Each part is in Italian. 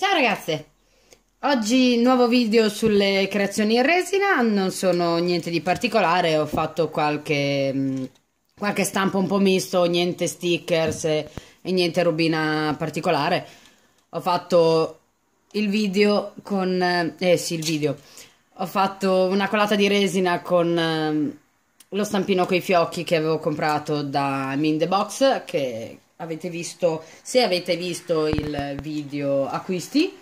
Ciao ragazze! Oggi nuovo video sulle creazioni in resina, non sono niente di particolare, ho fatto qualche, mm, qualche stampo un po' misto, niente stickers e, e niente rubina particolare. Ho fatto il video con... eh sì, il video. Ho fatto una colata di resina con ehm, lo stampino coi fiocchi che avevo comprato da Mind che avete visto, se avete visto il video acquisti.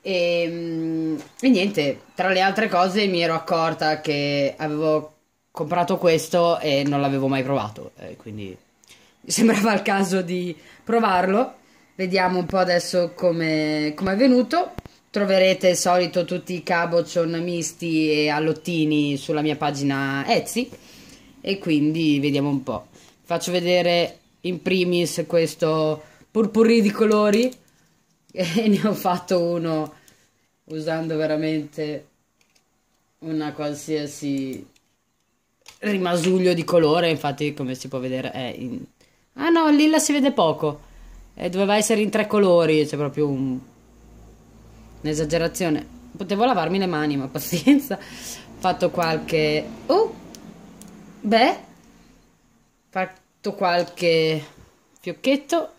E, ehm, e, niente, tra le altre cose mi ero accorta che avevo comprato questo e non l'avevo mai provato, eh, quindi mi sembrava il caso di provarlo. Vediamo un po' adesso come com è venuto. Troverete al solito tutti i caboccion misti e allottini sulla mia pagina Etsy e quindi vediamo un po' faccio vedere in primis questo purpurri di colori e ne ho fatto uno usando veramente una qualsiasi rimasuglio di colore infatti come si può vedere è in... ah no lilla si vede poco e eh, doveva essere in tre colori c'è proprio un... un'esagerazione potevo lavarmi le mani ma pazienza ho fatto qualche oh beh fa metto qualche fiocchetto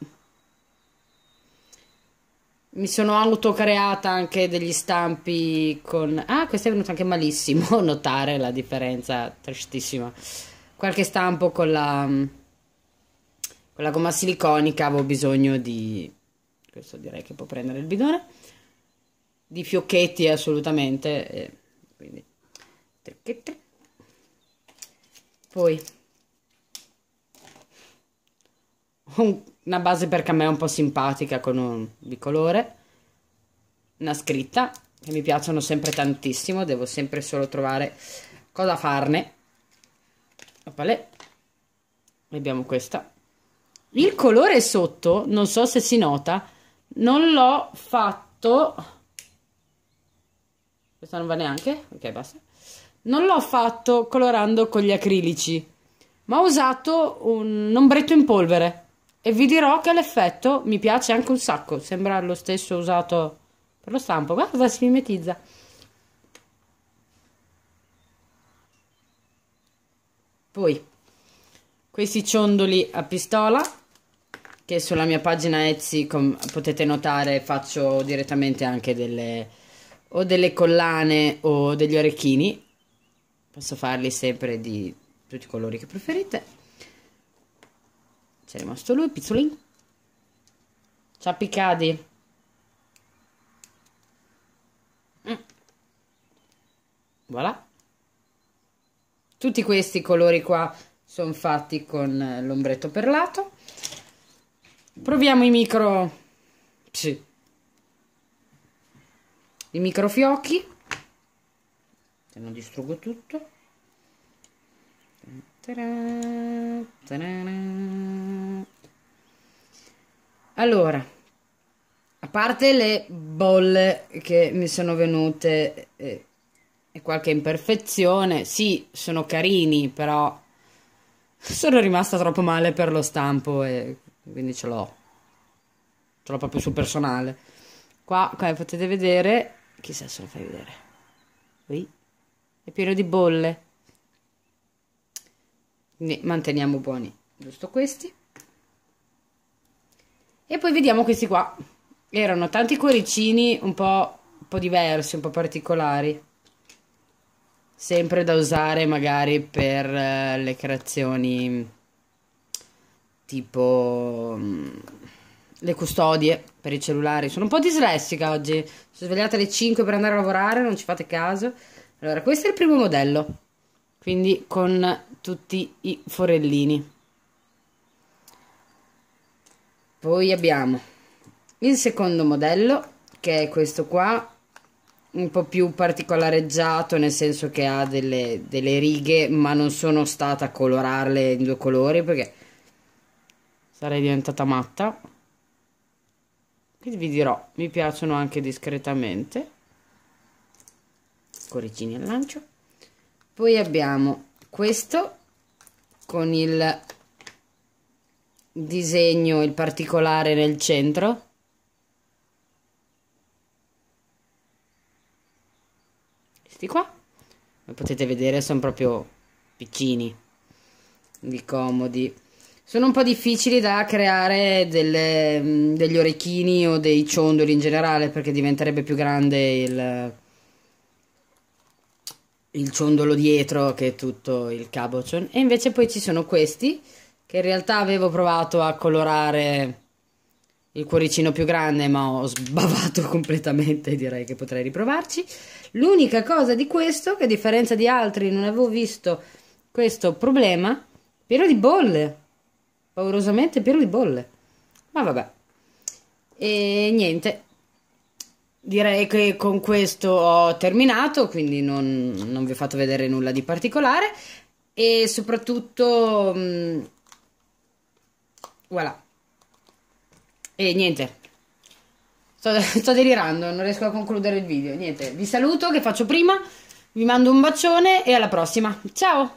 mi sono autocreata anche degli stampi con ah questo è venuto anche malissimo notare la differenza tristissima qualche stampo con la con la gomma siliconica avevo bisogno di questo direi che può prendere il bidone di fiocchetti assolutamente quindi poi un, una base perché a me è un po' simpatica con un bicolore, una scritta che mi piacciono sempre tantissimo, devo sempre solo trovare cosa farne. Opale. Abbiamo questa. Il colore sotto, non so se si nota, non l'ho fatto... Questa non va neanche? Ok, basta. Non l'ho fatto colorando con gli acrilici, ma ho usato un ombretto in polvere e vi dirò che l'effetto mi piace anche un sacco, sembra lo stesso usato per lo stampo, guarda si mimetizza. Poi questi ciondoli a pistola che sulla mia pagina Etsy come potete notare faccio direttamente anche delle o delle collane o degli orecchini posso farli sempre di tutti i colori che preferite c'è rimasto lui, Pizzolin. Ciao Piccadi. Mm. Voilà. Tutti questi colori qua sono fatti con eh, l'ombretto perlato. Proviamo i micro... Sì. I microfiocchi. Se non distruggo tutto. Allora, a parte le bolle che mi sono venute eh, e qualche imperfezione, sì, sono carini, però sono rimasta troppo male per lo stampo e quindi ce l'ho. Ce l'ho proprio sul personale. Qua, come potete vedere, chissà se lo fai vedere. Qui è pieno di bolle ne manteniamo buoni giusto questi e poi vediamo questi qua erano tanti cuoricini un po', un po diversi un po' particolari sempre da usare magari per eh, le creazioni tipo mm, le custodie per i cellulari. Sono un po' dislessica oggi. Sono svegliata alle 5 per andare a lavorare, non ci fate caso. Allora, questo è il primo modello quindi con tutti i forellini poi abbiamo il secondo modello che è questo qua un po' più particolareggiato nel senso che ha delle, delle righe ma non sono stata a colorarle in due colori perché sarei diventata matta che vi dirò mi piacciono anche discretamente coricini al lancio poi abbiamo questo con il disegno il particolare nel centro questi qua come potete vedere sono proprio piccini di comodi sono un po' difficili da creare delle, mm, degli orecchini o dei ciondoli in generale perché diventerebbe più grande il il ciondolo dietro che è tutto il cabochon e invece poi ci sono questi che in realtà avevo provato a colorare il cuoricino più grande ma ho sbavato completamente direi che potrei riprovarci l'unica cosa di questo che a differenza di altri non avevo visto questo problema pieno di bolle paurosamente pieno di bolle ma vabbè e niente Direi che con questo ho terminato, quindi non, non vi ho fatto vedere nulla di particolare e soprattutto mh, mm, voilà. E niente. Sto, sto delirando, non riesco a concludere il video. Niente, vi saluto che faccio prima, vi mando un bacione e alla prossima. Ciao!